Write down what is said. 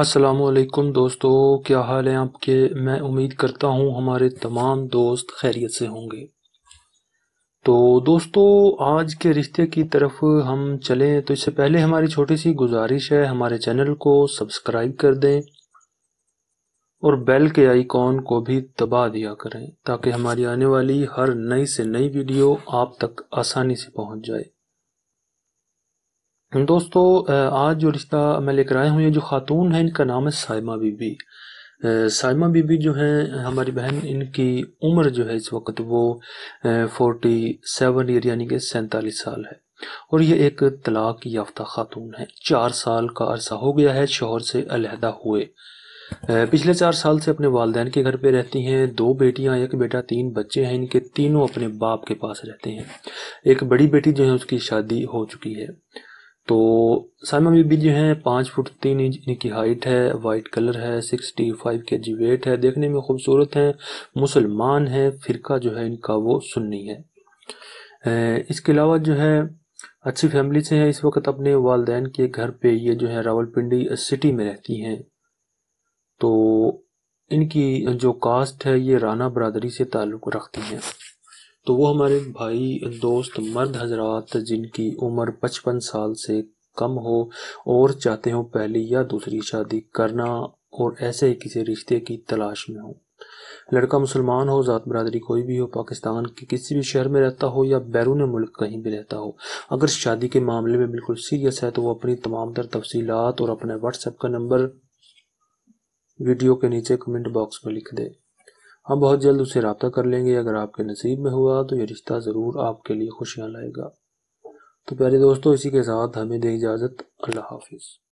असलकम दोस्तों क्या हाल है आपके मैं उम्मीद करता हूँ हमारे तमाम दोस्त खैरियत से होंगे तो दोस्तों आज के रिश्ते की तरफ हम चलें तो इससे पहले हमारी छोटी सी गुजारिश है हमारे चैनल को सब्सक्राइब कर दें और बेल के आइकॉन को भी दबा दिया करें ताकि हमारी आने वाली हर नई से नई वीडियो आप तक आसानी से पहुँच जाए दोस्तों आज जो रिश्ता मैं लेकर आया हूँ ये जो खातून है इनका नाम है साइमा बीबी साइमा बीबी जो है हमारी बहन इनकी उम्र जो है इस वक्त वो फोर्टी सेवन ईयर यानी कि सैंतालीस साल है और ये एक तलाक याफ्ता खातून है चार साल का अरसा हो गया है शोहर से अलहदा हुए पिछले चार साल से अपने वालदेन के घर पे रहती हैं दो बेटियां एक बेटा तीन बच्चे हैं इनके तीनों अपने बाप के पास रहते हैं एक बड़ी बेटी जो है उसकी शादी हो चुकी है तो साइमा बीबी जो है पाँच फुट तीन इंच इनकी हाइट है वाइट कलर है sixty five K G wait है देखने में खूबसूरत हैं मुसलमान हैं फ़िरका जो है इनका वो सुन्नी है इसके अलावा जो है अच्छी फैमिली से है इस वक्त अपने वालदेन के घर पे ये जो है रावलपिंडी सिटी में रहती हैं तो इनकी जो कास्ट है ये राना बरदरी से ताल्लुक़ रखती हैं तो वो हमारे भाई दोस्त मर्द हजरात जिनकी उम्र पचपन साल से कम हो और चाहते हो पहली या दूसरी शादी करना और ऐसे ही किसी रिश्ते की तलाश में हो लड़का मुसलमान हो ज़ात बरदरी कोई भी हो पाकिस्तान के किसी भी शहर में रहता हो या बैरून मुल्क कहीं भी रहता हो अगर शादी के मामले में बिल्कुल सीरियस है तो वो अपनी तमाम तर तफसीत और अपने व्हाट्सएप का नंबर वीडियो के नीचे कमेंट बॉक्स में लिख दे हम बहुत जल्द उससे रबता कर लेंगे अगर आपके नसीब में हुआ तो ये रिश्ता ज़रूर आपके लिए खुशियाँ लाएगा तो प्यारे दोस्तों इसी के साथ हमें दे इजाज़त अल्लाह हाफिज़